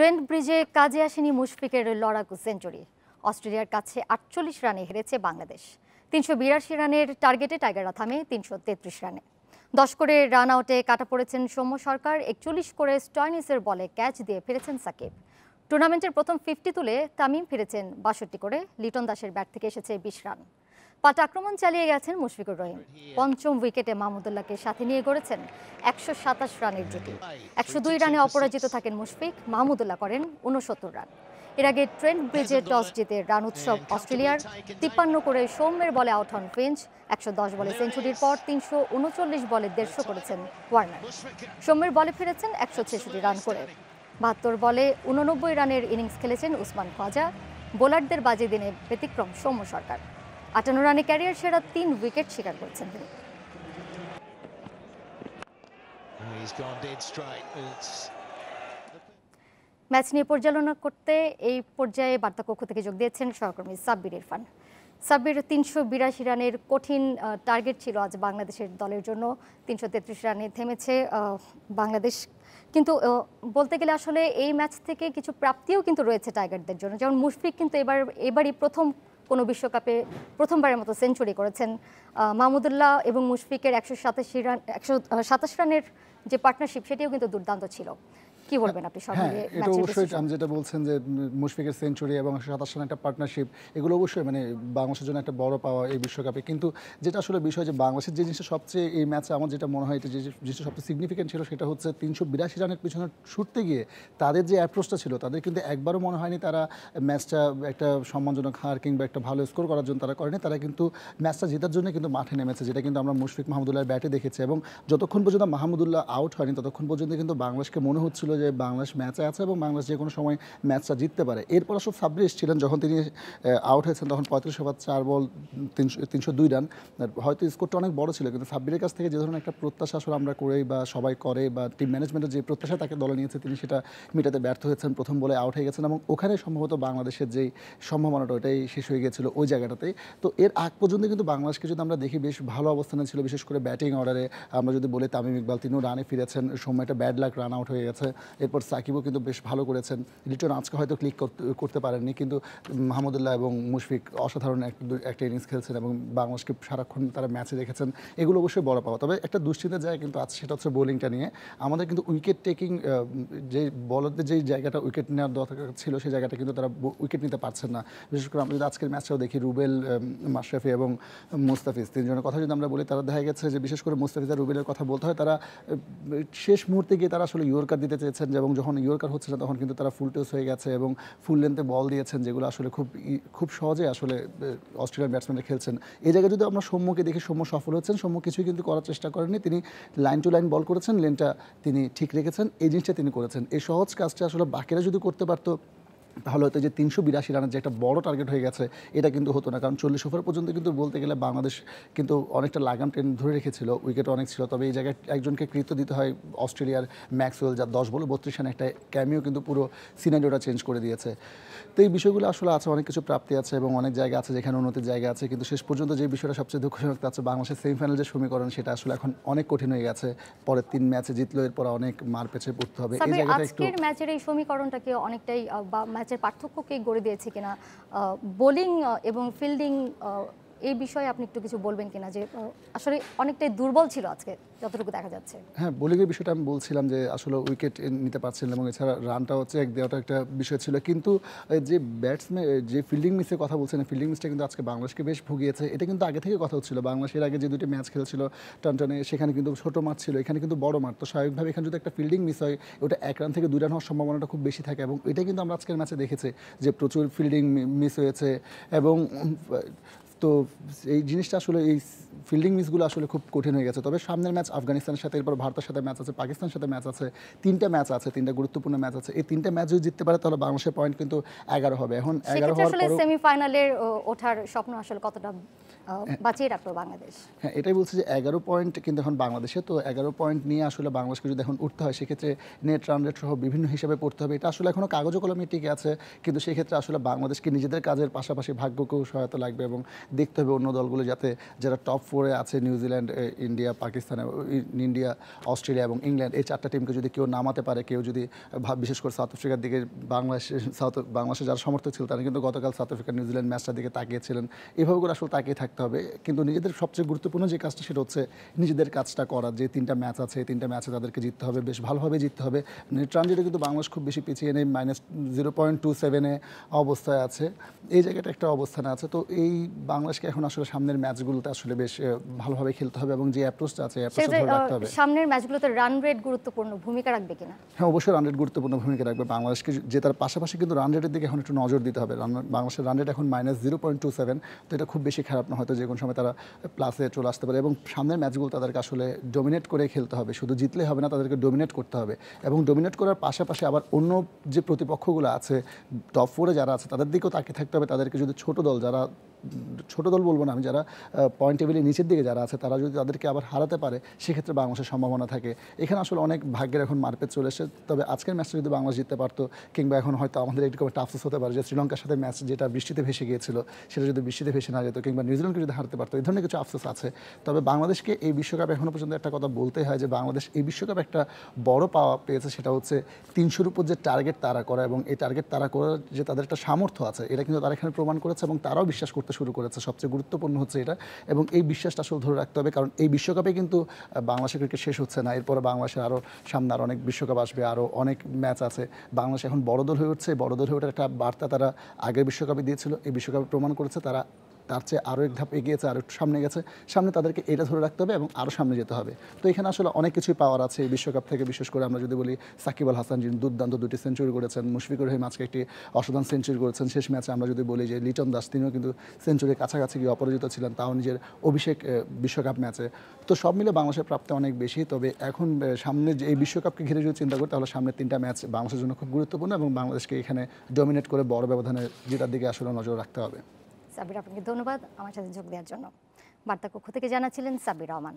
Trent ব্রিজে কাজে আসেনি মুশফিকের লড়াকু সেঞ্চুরি অস্ট্রেলিয়ার কাছে আটচল্লিশ রানে হেরেছে বাংলাদেশ তিনশো বিরাশি রানের টার্গেটে টাইগাররা থামে তিনশো তেত্রিশ রানে দশ করে রান আউটে কাটা পড়েছেন সৌম্য সরকার একচল্লিশ করে স্টয়নিসের বলে ক্যাচ দিয়ে ফিরেছেন সাকিব টুর্নামেন্টের প্রথম ফিফটি তুলে তামিম ফিরেছেন বাষট্টি করে লিটন দাসের ব্যাট থেকে এসেছে বিশ রান পাট আক্রমণ চালিয়ে গেছেন মুশফিকুর রহিম পঞ্চম উইকেটে মাহমুদুল্লাহকে সাথে নিয়ে গড়েছেন একশো সাতাশ রানের জুটি একশো দুই রানে অপরাজিত থাকেন মুশফিক মাহমুদুল্লাহ করেন উনসত্তর রান এর আগে ট্রেন্ট ব্রিজে টস জিতে রান উৎসব অস্ট্রেলিয়ার তিপ্পান্ন করে সৌম্যের বলে আউট হন ফিঞ্চ একশো দশ বলে সেঞ্চুরির পর তিনশো উনচল্লিশ বলে দেড়শো করেছেন ওয়ার্নার সৌম্যের বলে ফিরেছেন একশো ছেষট্টি রান করে বাহাত্তর বলে উননব্বই রানের ইনিংস খেলেছেন উসমান খাজা বোলারদের বাজে দিনে ব্যতিক্রম সৌম্য সরকার আটান্ন রানে ক্যারিয়ার সেরা তিন উইকেট শিকার করেছেন তিনি ম্যাচ নিয়ে পর্যালোচনা করতে এই পর্যায়ে বার্তা কক্ষ থেকে যোগ দিয়েছেন সহকর্মী সাব্বির ইরফান সাব্বির তিনশো বিরাশি রানের কঠিন টার্গেট ছিল আজ বাংলাদেশের দলের জন্য তিনশো তেত্রিশ রানে থেমেছে বাংলাদেশ কিন্তু বলতে গেলে আসলে এই ম্যাচ থেকে কিছু প্রাপ্তিও কিন্তু রয়েছে টাইগারদের জন্য যেমন মুশফিক কিন্তু এবার এবারই প্রথম কোনো বিশ্বকাপে প্রথমবারের মতো সেঞ্চুরি করেছেন মাহমুদুল্লাহ এবং মুশফিকের একশো সাতাশি রান একশো সাতাশ রানের যে পার্টনারশিপ সেটিও কিন্তু দুর্দান্ত ছিল কি বলবেন আপনি সব হ্যাঁ, মিলিয়ে এটা অবশ্যই আমি যেটা বলছেন যে মুশফিকের সেঞ্চুরি এবং সাতাশ সালের একটা পার্টনারশিপ এগুলো অবশ্যই মানে বাংলাদেশের জন্য একটা বড় পাওয়া এই বিশ্বকাপে কিন্তু যেটা আসলে বিষয় যে বাংলাদেশের যে জিনিসটা সবচেয়ে এই ম্যাচে আমার যেটা মনে হয় যে জিনিসটা সবচেয়ে সিগনিফিকেন্ট ছিল সেটা হচ্ছে তিনশো বিরাশি রানের পিছনে ছুটতে গিয়ে তাদের যে অ্যাপ্রোচটা ছিল তাদের কিন্তু একবারও মনে হয়নি তারা ম্যাচটা একটা সম্মানজনক হার কিংবা একটা ভালো স্কোর করার জন্য তারা করেনি তারা কিন্তু ম্যাচটা জেতার জন্য কিন্তু মাঠে নেমেছে যেটা কিন্তু আমরা মুশফিক মাহমুদুল্লাহর ব্যাটে দেখেছি এবং যতক্ষণ পর্যন্ত মাহমুদুল্লাহ আউট হয়নি ততক্ষণ পর্যন্ত কিন্তু বাংলাদেশকে মনে হচ্ছিল যে বাংলাদেশ ম্যাচে আছে এবং বাংলাদেশ যে কোনো সময় ম্যাচটা জিততে পারে এরপর আসলে সাব্বিশ ছিলেন যখন তিনি আউট হয়েছেন তখন পঁয়ত্রিশ ওভার চার বল তিনশো তিনশো দুই রান হয়তো স্কোরটা অনেক বড় ছিল কিন্তু সাব্বিরের কাছ থেকে যে ধরনের একটা প্রত্যাশা আসলে আমরা করে বা সবাই করে বা টিম ম্যানেজমেন্টের যে প্রত্যাশা তাকে দলে নিয়েছে তিনি সেটা মেটাতে ব্যর্থ হয়েছেন প্রথম বলে আউট হয়ে গেছেন এবং ওখানে সম্ভবত বাংলাদেশের যেই সম্ভাবনাটা ওটাই শেষ হয়ে গেছিল ওই জায়গাটাতে তো এর আগ পর্যন্ত কিন্তু বাংলাদেশকে যদি আমরা দেখি বেশ ভালো অবস্থানে ছিল বিশেষ করে ব্যাটিং অর্ডারে আমরা যদি বলি তামিম ইকবাল তিনিও রানে ফিরেছেন সময়টা ব্যাড লাক রান আউট হয়ে গেছে এরপর সাকিবও কিন্তু বেশ ভালো করেছেন লিটন আজকে হয়তো ক্লিক করতে পারেননি কিন্তু মাহমুদুল্লাহ এবং মুশফিক অসাধারণ একটা ইনিংস খেলছেন এবং বাংলাদেশকে সারাক্ষণ তারা ম্যাচে দেখেছেন এগুলো অবশ্যই বড় পাওয়া তবে একটা দুশ্চিন্তা যায় কিন্তু আজ সেটা হচ্ছে বোলিংটা নিয়ে আমাদের কিন্তু উইকেট টেকিং যে বলতে যেই জায়গাটা উইকেট নেওয়ার দরকার ছিল সেই জায়গাটা কিন্তু তারা উইকেট নিতে পারছেন না বিশেষ করে আমরা যদি আজকের ম্যাচটাও দেখি রুবেল মাশরাফি এবং মুস্তাফিজ তিনজনের কথা যদি আমরা বলি তারা দেখা গেছে যে বিশেষ করে মুস্তাফিজ আর রুবেলের কথা বলতে হয় তারা শেষ মুহূর্তে গিয়ে তারা আসলে ইয়র্কার দিতে চেয়ে দিয়েছেন এবং যখন ইয়র্কার হচ্ছে না তখন কিন্তু তারা ফুল টস হয়ে গেছে এবং ফুল লেন্থে বল দিয়েছেন যেগুলো আসলে খুব খুব সহজে আসলে অস্ট্রেলিয়ার ব্যাটসম্যানরা খেলছেন এই জায়গায় যদি আমরা সৌম্যকে দেখি সৌম্য সফল হচ্ছেন সৌম্য কিছুই কিন্তু করার চেষ্টা করেননি তিনি লাইন টু লাইন বল করেছেন লেনটা তিনি ঠিক রেখেছেন এই জিনিসটা তিনি করেছেন এই সহজ কাজটা আসলে বাকিরা যদি করতে পারতো তাহলে হয়তো যে তিনশো বিরাশি রানের যে একটা বড় টার্গেট হয়ে গেছে এটা কিন্তু হতো না কারণ চল্লিশ ওভার পর্যন্ত কিন্তু বলতে গেলে বাংলাদেশ কিন্তু অনেকটা লাগাম টেন ধরে রেখেছিল উইকেট অনেক ছিল তবে এই জায়গায় একজনকে কৃত্য দিতে হয় অস্ট্রেলিয়ার ম্যাক্সওয়েল যার দশ বলে বত্রিশ রানের একটা ক্যামিও কিন্তু পুরো সিনারিওটা চেঞ্জ করে দিয়েছে তো এই বিষয়গুলো আসলে আছে অনেক কিছু প্রাপ্তি আছে এবং অনেক জায়গা আছে যেখানে উন্নতির জায়গা আছে কিন্তু শেষ পর্যন্ত যে বিষয়টা সবচেয়ে দুঃখজনক তা হচ্ছে বাংলাদেশের সেমিফাইনাল যে সমীকরণ সেটা আসলে এখন অনেক কঠিন হয়ে গেছে পরের তিন ম্যাচে জিতলো এরপর অনেক মার পেছে পড়তে হবে এই জায়গাটা একটু ম্যাচের এই সমীকরণটাকে অনেকটাই ম্যাচের পার্থক্যকে গড়ে দিয়েছে কিনা বোলিং এবং ফিল্ডিং এই বিষয়ে আপনি একটু কিছু বলবেন কিনা যে আসলে অনেকটাই দুর্বল ছিল আজকে যতটুকু দেখা যাচ্ছে হ্যাঁ বোলিংয়ের বিষয়টা আমি বলছিলাম যে আসলে উইকেট নিতে পারছিলেন এবং এছাড়া রানটা হচ্ছে এক দেওয়াটা একটা বিষয় ছিল কিন্তু যে ব্যাটসম্যান যে ফিল্ডিং মিসের কথা বলছেন ফিল্ডিং মিসটা কিন্তু আজকে বাংলাদেশকে বেশ ভুগিয়েছে এটা কিন্তু আগে থেকে কথা হচ্ছিল বাংলাদেশের আগে যে দুটি ম্যাচ খেলেছিল টনটনে সেখানে কিন্তু ছোট মাঠ ছিল এখানে কিন্তু বড় মাঠ তো স্বাভাবিকভাবে এখানে যদি একটা ফিল্ডিং মিস হয় ওটা এক রান থেকে দুই রান হওয়ার সম্ভাবনাটা খুব বেশি থাকে এবং এটা কিন্তু আমরা আজকের ম্যাচে দেখেছি যে প্রচুর ফিল্ডিং মিস হয়েছে এবং তো এই জিনিসটা আসলে এই ফিল্ডিং মিসগুলো আসলে খুব কঠিন হয়ে গেছে তবে সামনের ম্যাচ আফগানিস্তানের সাথে এরপর ভারতের সাথে ম্যাচ আছে পাকিস্তানের সাথে ম্যাচ আছে তিনটা ম্যাচ আছে তিনটা গুরুত্বপূর্ণ ম্যাচ আছে এই তিনটা ম্যাচ যদি জিততে পারে তাহলে বাংলাদেশের পয়েন্ট কিন্তু এগারো হবে এখন এগারো হওয়ার পর সেমিফাইনালের ওঠার স্বপ্ন আসলে কতটা হ্যাঁ। বাঁচিয়ে রাখলো বাংলাদেশ হ্যাঁ এটাই বলছে যে এগারো পয়েন্ট কিন্তু এখন বাংলাদেশে তো এগারো পয়েন্ট নিয়ে আসলে বাংলাদেশকে যদি এখন উঠতে হয় সেক্ষেত্রে নেট রান রেট সহ বিভিন্ন হিসাবে পড়তে হবে এটা আসলে এখনও কাগজ কলমে টিকে আছে কিন্তু সেক্ষেত্রে আসলে বাংলাদেশকে নিজেদের কাজের পাশাপাশি ভাগ্যকেও সহায়তা লাগবে এবং দেখতে হবে অন্য দলগুলো যাতে যারা টপ ফোরে আছে New Zealand India Pakistan India Australia এবং ইংল্যান্ড এই চারটা টিমকে যদি কেউ নামাতে পারে কেউ যদি বিশেষ করে সাউথ আফ্রিকার দিকে বাংলাদেশে সাউথ বাংলাদেশে যারা সমর্থক ছিল তারা কিন্তু গতকাল সাউথ আফ্রিকা নিউজিল্যান্ড ম্যাচটার দিকে তাকিয়েছিলেন এভাবে করে আসলে তাকিয়ে থাকতে হবে কিন্তু নিজেদের সবচেয়ে গুরুত্বপূর্ণ যে কাজটা সেটা হচ্ছে নিজেদের কাজটা করা যে তিনটা ম্যাচ আছে তিনটা ম্যাচে তাদেরকে জিততে হবে বেশ ভালোভাবে জিততে হবে মানে ট্রানজিটে কিন্তু বাংলাদেশ খুব বেশি পিছিয়ে নেই মাইনাস জিরো পয়েন্ট টু সেভেনে অবস্থায় আছে এই জায়গাটা একটা অবস্থানে আছে তো এই বাংলাদেশকে এখন আসলে সামনের ম্যাচগুলোতে আসলে বেশ ভালোভাবে খেলতে হবে এবং যে অ্যাপ্রোচটা আছে সামনের ম্যাচগুলোতে রান রেট গুরুত্বপূর্ণ ভূমিকা রাখবে কিনা হ্যাঁ অবশ্যই রান রেট গুরুত্বপূর্ণ ভূমিকা রাখবে বাংলাদেশকে তার পাশাপাশি কিন্তু রান রেটের দিকে এখন একটু নজর দিতে হবে বাংলাদেশের রান রেট এখন minus zero point two seven তো এটা খুব বেশি খারাপ না হয়তো যে কোনো সময় তারা প্লাসে চলে আসতে পারে এবং সামনের ম্যাচগুলো তাদেরকে আসলে ডোমিনেট করে খেলতে হবে শুধু জিতলে হবে না তাদেরকে ডোমিনেট করতে হবে এবং ডোমিনেট করার পাশাপাশি আবার অন্য যে প্রতিপক্ষগুলো আছে টপ ফোরে যারা আছে তাদের দিকেও তাকিয়ে থাকতে হবে তাদেরকে যদি ছোট দল যারা ছোট দল বলবো না আমি যারা পয়েন্ট টেবিলের নিচের দিকে যারা আছে তারা যদি তাদেরকে আবার হারাতে পারে সেক্ষেত্রে বাংলাদেশের সম্ভাবনা থাকে এখানে আসলে অনেক ভাগ্যের এখন মারপেট চলে এসেছে তবে আজকের ম্যাচটা যদি বাংলাদেশ জিততে পারতো কিংবা এখন হয়তো আমাদের একটু একটা আফসোস হতে পারে যে শ্রীলঙ্কার সাথে ম্যাচ যেটা বৃষ্টিতে ভেসে গিয়েছিল সেটা যদি বৃষ্টিতে ভেসে না যেত কিংবা নিউজিল্যান্ডকে যদি হারতে পারতো এই ধরনের কিছু আফসোস আছে তবে বাংলাদেশকে এই বিশ্বকাপ এখনও পর্যন্ত একটা কথা বলতে হয় যে বাংলাদেশ এই বিশ্বকাপ একটা বড় পাওয়া পেয়েছে সেটা হচ্ছে তিনশোর উপর যে টার্গেট তারা করা এবং এই টার্গেট তারা করার যে তাদের একটা সামর্থ্য আছে এটা কিন্তু তারা এখানে প্রমাণ করেছে এবং তারাও বিশ্বাস করতে করতে শুরু করেছে সবচেয়ে গুরুত্বপূর্ণ হচ্ছে এটা এবং এই বিশ্বাসটা আসলে ধরে রাখতে হবে কারণ এই বিশ্বকাপে কিন্তু বাংলাদেশের ক্রিকেট শেষ হচ্ছে না এরপরে বাংলাদেশের আরও সামনে আর অনেক বিশ্বকাপ আসবে আরও অনেক ম্যাচ আছে বাংলাদেশ এখন বড় দল হয়ে উঠছে বড় দল হয়ে ওঠার একটা বার্তা তারা আগের বিশ্বকাপে দিয়েছিল এই বিশ্বকাপে প্রমাণ করেছে তারা তার চেয়ে আরও এক ধাপ এগিয়েছে আরও একটু সামনে গেছে সামনে তাদেরকে এটা ধরে রাখতে হবে এবং আরও সামনে যেতে হবে তো এখানে আসলে অনেক কিছুই পাওয়ার আছে এই বিশ্বকাপ থেকে বিশেষ করে আমরা যদি বলি সাকিব আল হাসান যিনি দুর্দান্ত দুটি সেঞ্চুরি করেছেন মুশফিকুর রহিম আজকে একটি অসাধারণ সেঞ্চুরি করেছেন শেষ ম্যাচে আমরা যদি বলি যে লিটন দাস তিনিও কিন্তু সেঞ্চুরির কাছাকাছি গিয়ে অপরাজিত ছিলেন তাও নিজের অভিষেক বিশ্বকাপ ম্যাচে তো সব মিলে বাংলাদেশের প্রাপ্তি অনেক বেশি তবে এখন সামনে যে এই বিশ্বকাপকে ঘিরে যদি চিন্তা করি তাহলে সামনে তিনটা ম্যাচ বাংলাদেশের জন্য খুব গুরুত্বপূর্ণ এবং বাংলাদেশকে এখানে ডমিনেট করে বড় ব্যবধানে জেতার দিকে আসলে নজর রাখতে হবে সাবির আপনাকে ধন্যবাদ আমার সাথে যোগ দেওয়ার জন্য বার্তা কক্ষ থেকে জানাচ্ছিলেন সাবির রহমান